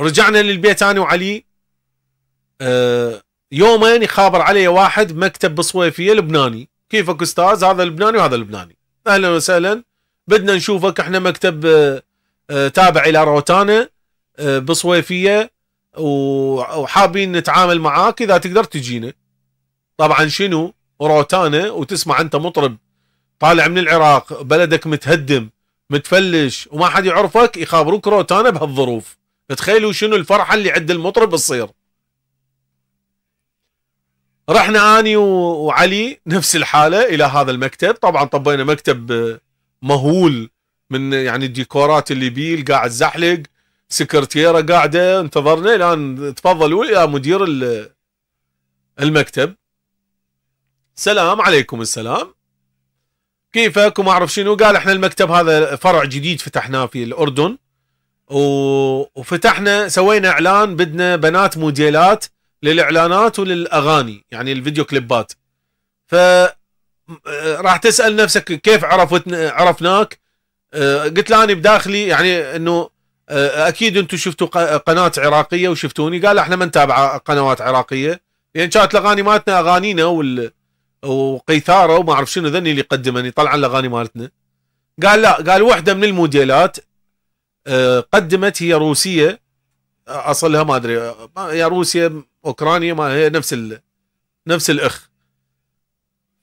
رجعنا للبيت انا وعلي أه يومين يخابر علي واحد مكتب بالصويفيه لبناني كيفك استاذ هذا لبناني وهذا لبناني اهلا وسهلا بدنا نشوفك احنا مكتب أه, آه، تابع الى روتانا أه بصويفيه وحابين نتعامل معاك اذا تقدر تجينا طبعا شنو روتانا وتسمع انت مطرب طالع من العراق بلدك متهدم متفلش وما حد يعرفك يخابروك روتانا بهالظروف تخيلوا شنو الفرحه اللي عند المطرب تصير رحنا اني وعلي نفس الحاله الى هذا المكتب طبعا طبينا مكتب مهول من يعني الديكورات اللي بيه القاعد زحلق سكرتيره قاعده انتظرنا الان تفضلوا يا مدير المكتب سلام عليكم السلام كيفك وما اعرف شنو قال احنا المكتب هذا فرع جديد فتحناه في الاردن وفتحنا سوينا اعلان بدنا بنات موديلات للاعلانات وللاغاني يعني الفيديو كليبات ف راح تسال نفسك كيف عرفتنا عرفناك آه، قلت له انا بداخلي يعني انه آه، اكيد انتم شفتوا قناه عراقيه وشفتوني قال احنا ما نتابع قنوات عراقيه لان يعني كانت الاغاني مالتنا اغانينا وال وقيثاره وما اعرف شنو ذني اللي يقدمني طلع الاغاني مالتنا قال لا قال وحده من الموديلات آه، قدمت هي روسيه آه، اصلها ما ادري آه، يا روسيا اوكرانيا ما هي نفس ال... نفس الاخ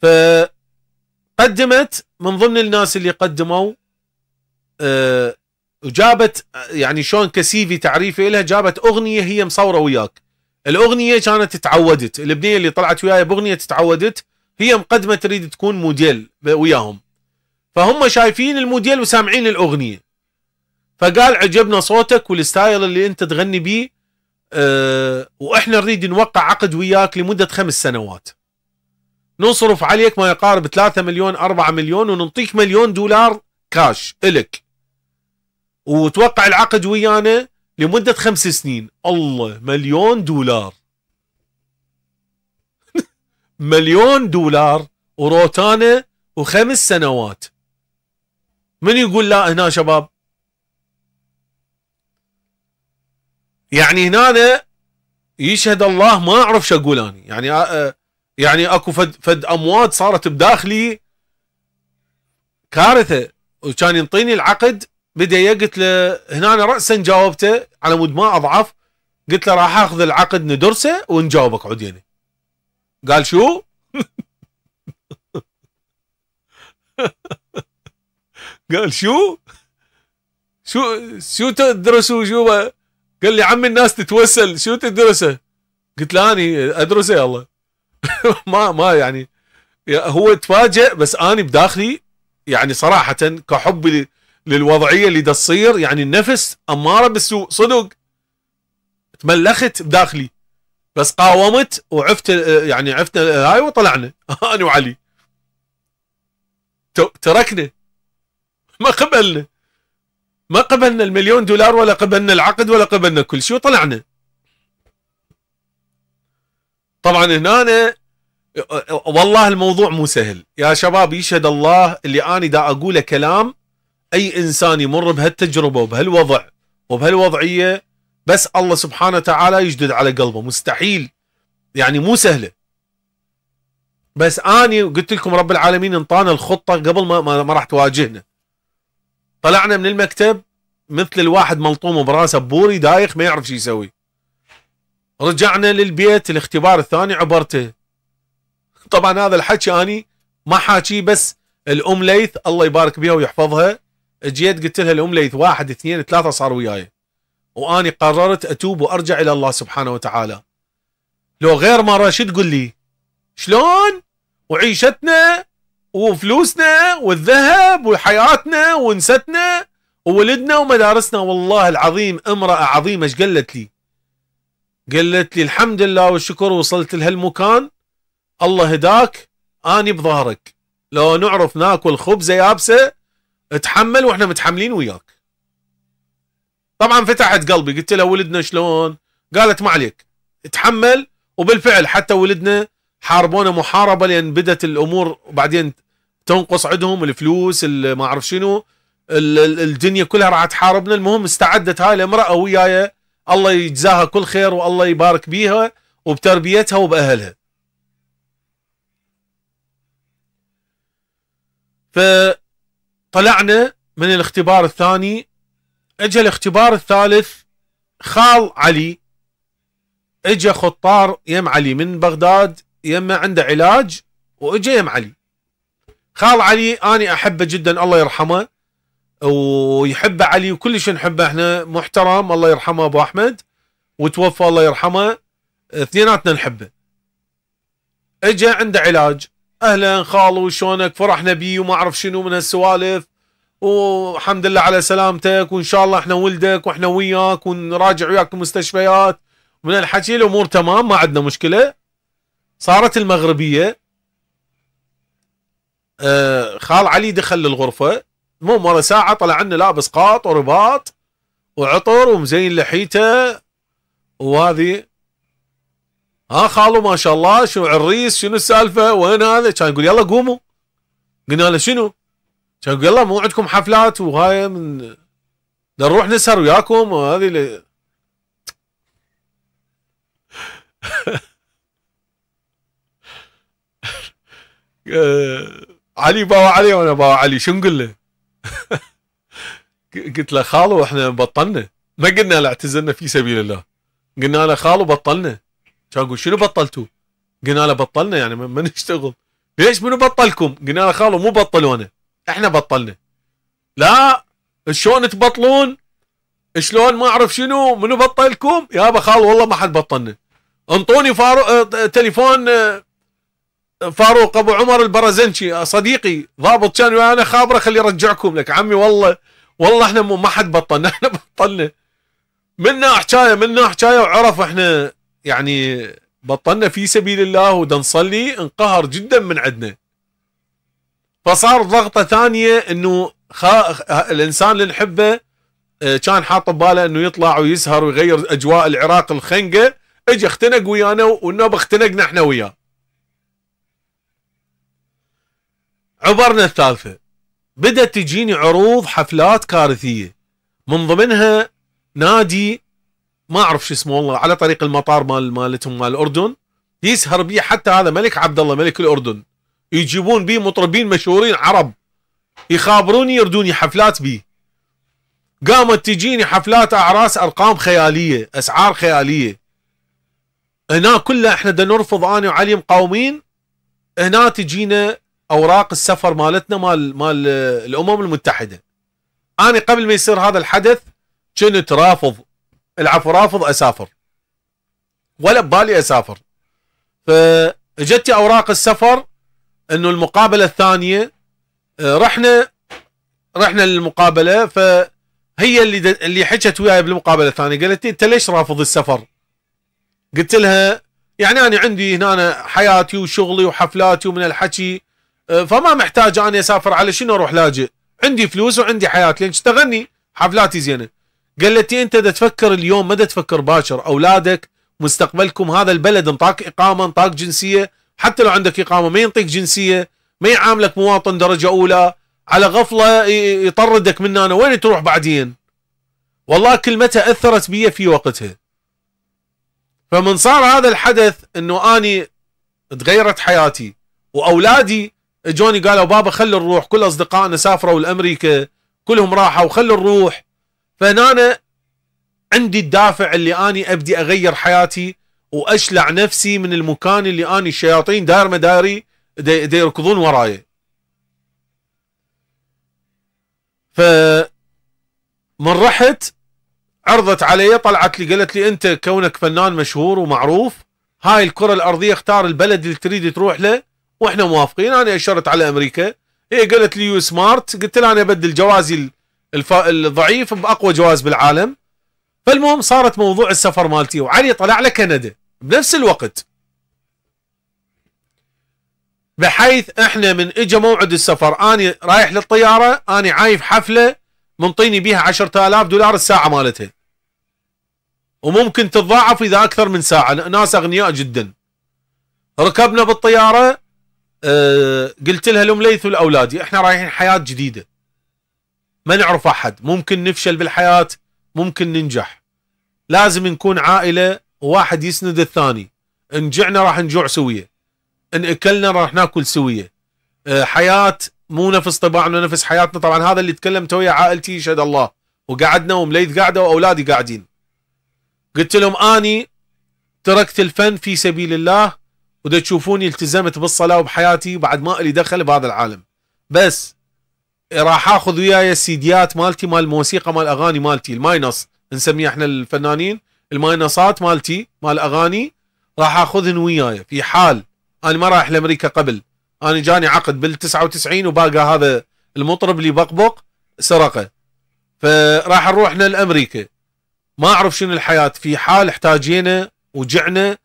فقدمت من ضمن الناس اللي قدموا وجابت يعني شلون كسيفي تعريفه لها جابت اغنيه هي مصوره وياك الاغنيه كانت تعودت البنيه اللي طلعت وياي باغنيه تعودت هي مقدمه تريد تكون موديل وياهم فهم شايفين الموديل وسامعين الاغنيه فقال عجبنا صوتك والستايل اللي انت تغني بيه أه واحنا نريد نوقع عقد وياك لمده خمس سنوات نصرف عليك ما يقارب 3 مليون 4 مليون ونعطيك مليون دولار كاش الك وتوقع العقد ويانا لمده خمس سنين الله مليون دولار مليون دولار وروتانا وخمس سنوات من يقول لا هنا شباب يعني هنا يشهد الله ما اعرف شو اقول انا يعني آه، آه، يعني اكو فد فد اموات صارت بداخلي كارثه وكان ينطيني العقد بدا قلت له هنا راسا جاوبته على مود ما اضعف قلت له راح اخذ العقد ندرسه ونجاوبك يعني قال شو؟ قال شو؟ شو شو تدرسوا شو قال لي عم الناس تتوسل شو تدرسه قلت له اني ادرسه يلا ما ما يعني هو تفاجئ بس اني بداخلي يعني صراحه كحبي للوضعيه اللي تصير يعني النفس اماره بالسوء صدق تملخت بداخلي بس قاومت وعفت يعني عفت هاي أيوة وطلعنا انا وعلي تركنا ما قبلنا ما قبلنا المليون دولار ولا قبلنا العقد ولا قبلنا كل شيء وطلعنا طبعا هنا أنا والله الموضوع مو سهل يا شباب يشهد الله اللي أنا دا أقوله كلام أي إنسان يمر بهالتجربة وبهالوضع وبهالوضعية بس الله سبحانه وتعالى يجدد على قلبه مستحيل يعني مو سهله بس اني قلت لكم رب العالمين انطانا الخطه قبل ما ما, ما راح تواجهنا طلعنا من المكتب مثل الواحد ملطوم براسه بوري دايخ ما يعرف شو يسوي رجعنا للبيت الاختبار الثاني عبرته طبعا هذا الحكي اني ما حاكيه بس الام ليث الله يبارك بها ويحفظها جيت قلت لها الام ليث واحد اثنين ثلاثه صار وياي واني قررت اتوب وارجع الى الله سبحانه وتعالى لو غير مره شو تقول لي شلون وعيشتنا وفلوسنا والذهب وحياتنا ونستنا وولدنا ومدارسنا والله العظيم امرأة عظيمة ايش قالت لي قالت لي الحمد لله والشكر وصلت لهالمكان الله هداك اني بظهرك لو نعرف ناكل خبزة يابسة اتحمل واحنا متحملين وياك طبعا فتحت قلبي قلت لها ولدنا شلون قالت ما عليك اتحمل وبالفعل حتى ولدنا حاربونا محاربة لأن بدت الأمور وبعدين تنقص عندهم الفلوس ما اعرف شنو الدنيا كلها راح تحاربنا المهم استعدت هاي الامراه وياي الله يجزاها كل خير والله يبارك بيها وبتربيتها وباهلها فطلعنا من الاختبار الثاني اجى الاختبار الثالث خال علي اجى خطار يم علي من بغداد يم عنده علاج واجى يم علي خال علي اني أحبه جدا الله يرحمه ويحبه علي وكلش نحبه احنا محترم الله يرحمه أبو أحمد وتوفى الله يرحمه اثنيناتنا نحبه اجى عنده علاج اهلا خالو شلونك فرحنا بيه وما اعرف شنو من هالسوالف والحمد لله على سلامتك وان شاء الله احنا ولدك واحنا وياك ونراجع وياك المستشفيات من الحكي الامور تمام ما عندنا مشكله صارت المغربيه آه خال علي دخل للغرفه مو مره ساعه طلع لنا لابس قاط ورباط وعطر ومزين لحيته وهذه ها خالو ما شاء الله شنو عريس شنو السالفه وين هذا كان يقول يلا قوموا قلنا له شنو كان يقول يلا مو عندكم حفلات وهاي من نروح نسهر وياكم وهذه ل... آه، علي باو علي وانا باو علي شو نقول له؟ قلت له خالو احنا بطلنا ما قلنا له اعتزلنا في سبيل الله قلنا له خالو بطلنا كان يقول شنو بطلتوا؟ قلنا له بطلنا يعني ما نشتغل ليش منو بطلكم؟ قلنا له خالو مو بطلونا احنا بطلنا لا شلون تبطلون؟ شلون ما اعرف شنو منو بطلكم؟ يابا خالو والله ما حد بطلنا انطوني فارو... اه، تليفون اه، فاروق ابو عمر البرزنشي آه، صديقي ضابط كان انا خابره خلي ارجعكم لك عمي والله والله احنا ما حد بطلنا احنا بطلنا منا حكايه منا حكايه وعرف احنا يعني بطلنا في سبيل الله ودا نصلي انقهر جدا من عندنا فصار ضغطه ثانيه انه خا... الانسان اللي نحبه آه، كان حاط بباله انه يطلع ويسهر ويغير اجواء العراق الخنقه اجى اختنق ويانا والنوب اختنقنا احنا وياه عبرنا الثالثة بدأت تجيني عروض حفلات كارثية من ضمنها نادي ما اعرف شو اسمه والله على طريق المطار مال مالتهم مال الاردن يسهر بيه حتى هذا ملك عبد الله ملك الاردن يجيبون بيه مطربين مشهورين عرب يخابروني يردوني حفلات بيه قامت تجيني حفلات اعراس ارقام خياليه اسعار خياليه هنا كلها احنا دا نرفض انا وعلي مقاومين هنا تجينا اوراق السفر مالتنا مال مال الامم المتحده انا قبل ما يصير هذا الحدث كنت رافض العفو رافض اسافر ولا ببالي اسافر فاجتي اوراق السفر انه المقابله الثانيه آه، رحنا رحنا للمقابله فهي اللي اللي حكت وياي بالمقابله الثانيه قالت لي انت ليش رافض السفر؟ قلت لها يعني انا عندي هنا حياتي وشغلي وحفلاتي ومن الحكي أه، فما محتاج اني اسافر على شنو اروح لاجئ عندي فلوس وعندي حياه لين اشتغلني حفلاتي زينه قالت لي انت دا تفكر اليوم ما دا تفكر باكر اولادك مستقبلكم هذا البلد انطاك اقامه انطاك جنسيه حتى لو عندك اقامه ما ينطيك جنسيه ما يعاملك مواطن درجه اولى على غفله يطردك من انا وين تروح بعدين والله كلمتها اثرت بي في وقتها فمن صار هذا الحدث انه اني تغيرت حياتي واولادي جوني قالوا بابا خل نروح كل اصدقائنا سافروا لامريكا كلهم راحوا وخلوا نروح فهنا أنا عندي الدافع اللي اني ابدي اغير حياتي واشلع نفسي من المكان اللي اني الشياطين داير مداري دا يركضون وراي ف من رحت عرضت علي طلعت لي قالت لي انت كونك فنان مشهور ومعروف هاي الكره الارضيه اختار البلد اللي تريد تروح له واحنا موافقين انا اشرت على امريكا هي قالت لي يو سمارت قلت لها انا ابدل جوازي الف... الضعيف باقوى جواز بالعالم فالمهم صارت موضوع السفر مالتي وعلي طلع لكندا بنفس الوقت بحيث احنا من اجى موعد السفر اني رايح للطياره اني عايف حفله منطيني بيها 10000 دولار الساعه مالتها وممكن تتضاعف اذا اكثر من ساعه ناس اغنياء جدا ركبنا بالطياره آه، قلت لها الام ليثوا لاولادي احنا رايحين حياه جديده ما نعرف احد ممكن نفشل بالحياه ممكن ننجح لازم نكون عائله واحد يسند الثاني ان جعنا راح نجوع سويه ان اكلنا راح ناكل سويه آه، حياه مو نفس طباعنا نفس حياتنا طبعا هذا اللي تكلمت ويا عائلتي يشهد الله وقعدنا ومليث قاعده واولادي قاعدين قلت لهم اني تركت الفن في سبيل الله ودا تشوفوني التزمت بالصلاة وبحياتي وبعد ما لي دخل بهذا العالم بس راح اخذ وياي السيديات مالتي مال الموسيقى مال اغاني مالتي الماينص نسميه احنا الفنانين الماينصات مالتي مال اغاني راح اخذهن وياي في حال انا ما رايح لامريكا قبل انا جاني عقد بال 99 وباقى هذا المطرب اللي بقبق سرقه فراح نروح لامريكا ما اعرف شنو الحياه في حال احتاجينا وجعنا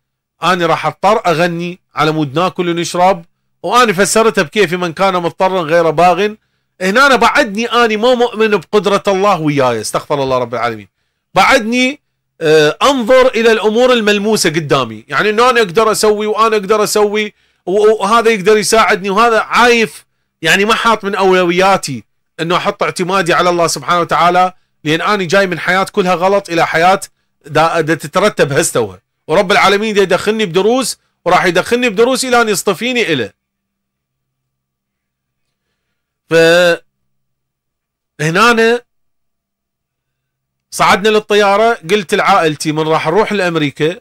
انا راح اضطر اغني على مود ناكل ونشرب وانا فسرتها بكيفي من كان مضطرا غير باغ هنا أنا بعدني اني مو مؤمن بقدره الله وياي استغفر الله رب العالمين بعدني آه، انظر الى الامور الملموسه قدامي يعني انه انا اقدر اسوي وانا اقدر اسوي وهذا يقدر يساعدني وهذا عايف يعني ما حاط من اولوياتي انه احط اعتمادي على الله سبحانه وتعالى لان انا جاي من حياه كلها غلط الى حياه دا, دا تترتب هستوها ورب العالمين يدخلني بدروس وراح يدخلني بدروس الى ان يصطفيني اله فهنا صعدنا للطياره قلت لعائلتي من راح نروح لامريكا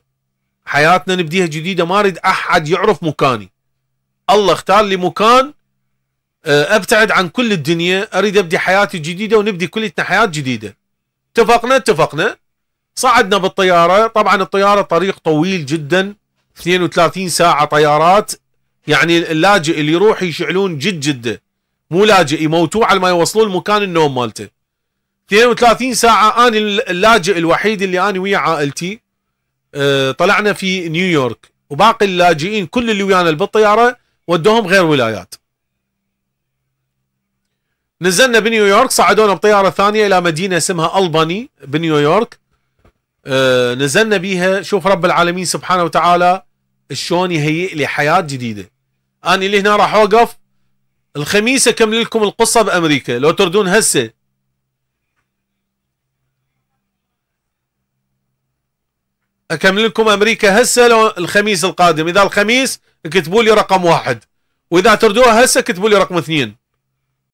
حياتنا نبديها جديده ما اريد احد يعرف مكاني الله اختار لي مكان آه، ابتعد عن كل الدنيا اريد ابدي حياتي جديده ونبدي كلتنا حياه جديده اتفقنا اتفقنا صعدنا بالطياره طبعا الطياره طريق طويل جدا 32 ساعه طيارات يعني اللاجئ اللي يروح يشعلون جد جده مو لاجئ يموتوه على ما يوصلون المكان النوم مالته 32 ساعه انا اللاجئ الوحيد اللي انا ويا عائلتي آه، طلعنا في نيويورك وباقي اللاجئين كل اللي ويانا بالطياره ودوهم غير ولايات نزلنا بنيويورك صعدونا بطياره ثانيه الى مدينه اسمها الباني بنيويورك آه، نزلنا بيها شوف رب العالمين سبحانه وتعالى شلون يهيئ لي حياه جديده انا اللي هنا راح اوقف الخميس اكمل لكم القصه بامريكا لو تردون هسه اكمل لكم امريكا هسه لو الخميس القادم اذا الخميس اكتبوا لي رقم واحد واذا تردوها هسه اكتبوا لي رقم اثنين